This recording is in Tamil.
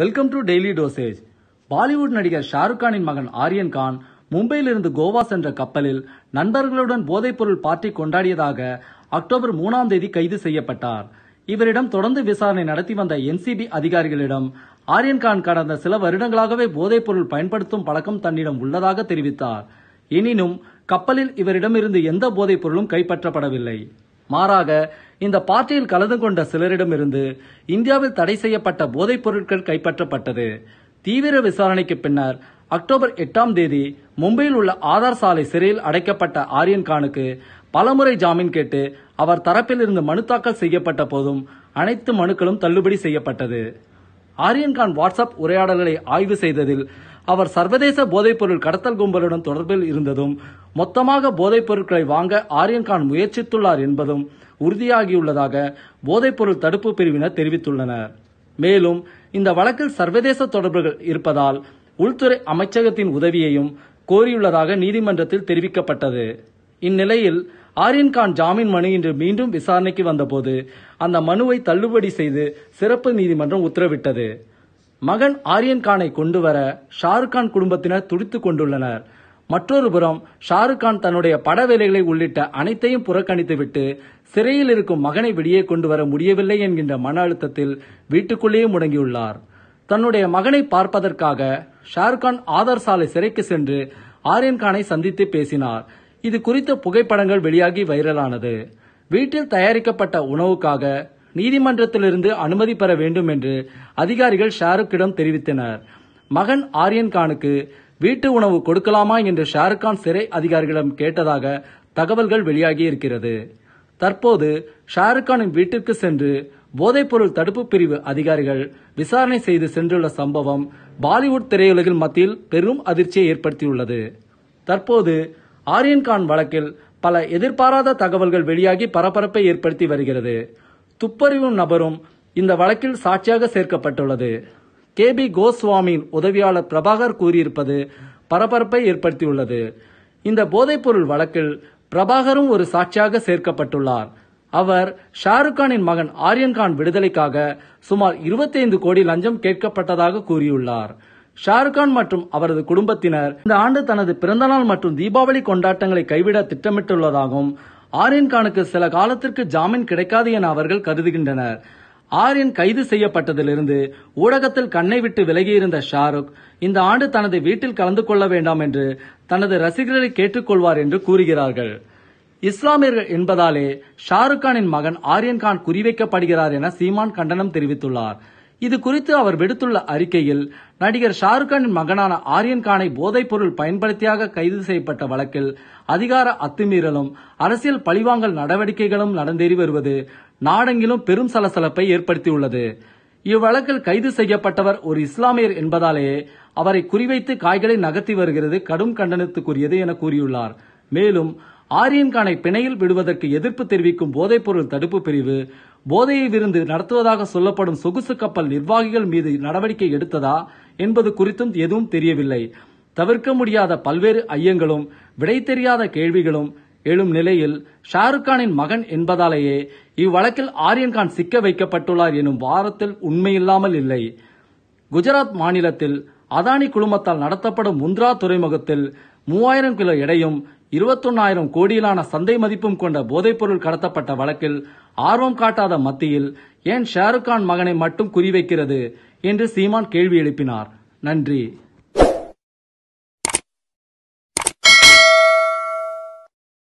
welcome to daily dosage Bollywood நடிகர் ஷாருக் கானின் மகன் ஆரியன் கான் மும்பையிலிருந்து கோவா சென்ற கப்பலில் நண்பர்களுடன் போதைப்பொருள் பார்ட்டி கொண்டாடியதாக அக்டோபர் மூணாம் தேதி கைது செய்யப்பட்டார் இவரிடம் தொடர்ந்து விசாரணை நடத்தி வந்த என்சிபி அதிகாரிகளிடம் ஆரியன் கான் கடந்த சில வருடங்களாகவே போதைப்பொருள் பயன்படுத்தும் பழக்கம் தன்னிடம் உள்ளதாக தெரிவித்தார் எனினும் கப்பலில் இவரிடமிருந்து எந்த போதைப்பொருளும் கைப்பற்றப்படவில்லை மாறாக இந்த பார்ட்டியில் கலந்து கொண்ட சிலரிடமிருந்து இந்தியாவில் தடை செய்யப்பட்ட போதைப் பொருட்கள் கைப்பற்றப்பட்டது தீவிர விசாரணைக்கு பின்னர் அக்டோபர் எட்டாம் தேதி மும்பையில் உள்ள ஆதார் சாலை சிறையில் அடைக்கப்பட்ட ஆரியன் கானுக்கு பலமுறை ஜாமீன் கேட்டு அவர் தரப்பில் இருந்து மனு தாக்கல் செய்யப்பட்ட போதும் அனைத்து மனுக்களும் தள்ளுபடி செய்யப்பட்டது ஆரியன்கான் வாட்ஸ்அப் உரையாடல்களை ஆய்வு செய்ததில் அவர் சர்வதேச போதைப்பொருள் கடத்தல் கும்பலுடன் தொடர்பில் இருந்ததும் மொத்தமாக போதைப்பொருட்களை வாங்க ஆரியன்கான் முயற்சித்துள்ளார் என்பதும் உறுதியாகியுள்ளதாக போதைப்பொருள் தடுப்பு பிரிவினர் தெரிவித்துள்ளனர் மேலும் இந்த வழக்கில் சர்வதேச தொடர்புகள் இருப்பதால் உள்துறை அமைச்சகத்தின் உதவியையும் கோரியுள்ளதாக நீதிமன்றத்தில் தெரிவிக்கப்பட்டது இந்நிலையில் ஆரியன்கான் ஜாமீன் மனு இன்று மீண்டும் விசாரணைக்கு வந்தபோது அந்த மனுவை தள்ளுபடி செய்து சிறப்பு நீதிமன்றம் உத்தரவிட்டது மகன் ஆரியன் கானை கொண்டு வர ஷாருக் கான் குடும்பத்தினர் துடித்துக் கொண்டுள்ளனர் மற்றொரு புறம் ஷாருக் கான் தன்னுடைய பட வேலைகளை உள்ளிட்ட அனைத்தையும் புறக்கணித்துவிட்டு சிறையில் இருக்கும் மகனை வெளியே கொண்டு வர முடியவில்லை என்கின்ற மன அழுத்தத்தில் வீட்டுக்குள்ளேயே முடங்கியுள்ளார் தன்னுடைய மகனை பார்ப்பதற்காக ஷாருக்கான் ஆதார் சாலை சிறைக்கு சென்று ஆரியன் கானை சந்தித்து பேசினார் இது குறித்த புகைப்படங்கள் வெளியாகி வைரலானது வீட்டில் தயாரிக்கப்பட்ட உணவுக்காக நீதிமன்றத்திலிருந்து அனுமதி பெற வேண்டும் என்று அதிகாரிகள் ஷாருக்கிடம் தெரிவித்தனர் மகன் ஆரியன் கானுக்கு வீட்டு உணவு கொடுக்கலாமா என்று ஷாருக்கான் சிறை அதிகாரிகளிடம் கேட்டதாக தகவல்கள் வெளியாகி இருக்கிறது தற்போது ஷாருக்கானின் வீட்டிற்கு சென்று போதைப்பொருள் தடுப்பு பிரிவு அதிகாரிகள் விசாரணை செய்து சென்றுள்ள சம்பவம் பாலிவுட் திரையுலகில் மத்தியில் பெரும் அதிர்ச்சியை ஏற்படுத்தியுள்ளது தற்போது ஆரியன் கான் வழக்கில் பல எதிர்பாராத தகவல்கள் வெளியாகி பரபரப்பை ஏற்படுத்தி வருகிறது துப்பறியும் நபரும் இந்த வழக்கில் சாட்சியாக சேர்க்கப்பட்டுள்ளது கே பி கோஸ்வாமியின் உதவியாளர் பிரபாகர் கூறியிருப்பது பரபரப்பை ஏற்படுத்தியுள்ளது இந்த போதைப்பொருள் வழக்கில் பிரபாகரும் ஒரு சாட்சியாக சேர்க்கப்பட்டுள்ளார் அவர் ஷாருக் கானின் மகன் ஆரியன் கான் விடுதலைக்காக சுமார் இருபத்தைந்து கோடி லஞ்சம் கேட்கப்பட்டதாக கூறியுள்ளார் ஷாருக் கான் மற்றும் அவரது குடும்பத்தினர் இந்த ஆண்டு தனது பிறந்தநாள் மற்றும் தீபாவளி கொண்டாட்டங்களை கைவிட திட்டமிட்டுள்ளதாகவும் ஆரியன் கானுக்கு சில காலத்திற்கு ஜாமீன் கிடைக்காது என அவர்கள் கருதுகின்றனர் ஆரியன் கைது செய்யப்பட்டதிலிருந்து ஊடகத்தில் கண்ணை விட்டு விலகியிருந்த ஷாருக் இந்த ஆண்டு தனது வீட்டில் கலந்து கொள்ள வேண்டாம் என்று தனது ரசிகர்களை கேட்டுக்கொள்வார் என்று கூறுகிறார்கள் இஸ்லாமியர்கள் என்பதாலே ஷாருக் கானின் மகன் ஆரியன் கான் குறிவைக்கப்படுகிறார் என சீமான் கண்டனம் தெரிவித்துள்ளார் இது குறித்து அவர் விடுத்துள்ள அறிக்கையில் நடிகர் கானின் மகனான ஆரியன் கானை போதைப் பொருள் பயன்படுத்தியாக கைது செய்யப்பட்ட வழக்கில் அதிகார அத்துமீறலும் அரசியல் பழிவாங்கல் நடவடிக்கைகளும் நடந்தேறி வருவது நாடெங்கிலும் பெரும் சலசலப்பை ஏற்படுத்தியுள்ளது இவ்வழக்கில் கைது செய்யப்பட்டவர் ஒரு இஸ்லாமியர் என்பதாலேயே அவரை குறிவைத்து காய்களை நகர்த்தி வருகிறது கடும் கண்டனத்துக்குரியது என கூறியுள்ளார் மேலும் ஆரியன்கானை பிணையில் விடுவதற்கு எதிர்ப்பு தெரிவிக்கும் போதைப்பொருள் தடுப்பு பிரிவு போதையை விருந்து நடத்துவதாக சொல்லப்படும் சொகுசு கப்பல் நிர்வாகிகள் மீது நடவடிக்கை எடுத்ததா என்பது குறித்தும் எதுவும் தெரியவில்லை தவிர்க்க முடியாத பல்வேறு ஐயங்களும் விடை தெரியாத கேள்விகளும் எழும் நிலையில் ஷாருக் கானின் மகன் என்பதாலேயே இவ்வழக்கில் ஆரியன்கான் சிக்க வைக்கப்பட்டுள்ளார் எனும் வாரத்தில் உண்மையில்லாமல் இல்லை குஜராத் மாநிலத்தில் அதானி குழுமத்தால் நடத்தப்படும் முந்த்ரா துறைமுகத்தில் மூவாயிரம் கிலோ எடையும் இருபத்தொன்னாயிரம் கோடியிலான சந்தை மதிப்பும் கொண்ட போதைப்பொருள் கடத்தப்பட்ட வழக்கில் ஆர்வம் காட்டாத மத்தியில் ஏன் ஷாருக்கான் மகனை மட்டும் குறிவைக்கிறது என்று சீமான் கேள்வி எழுப்பினார் நன்றி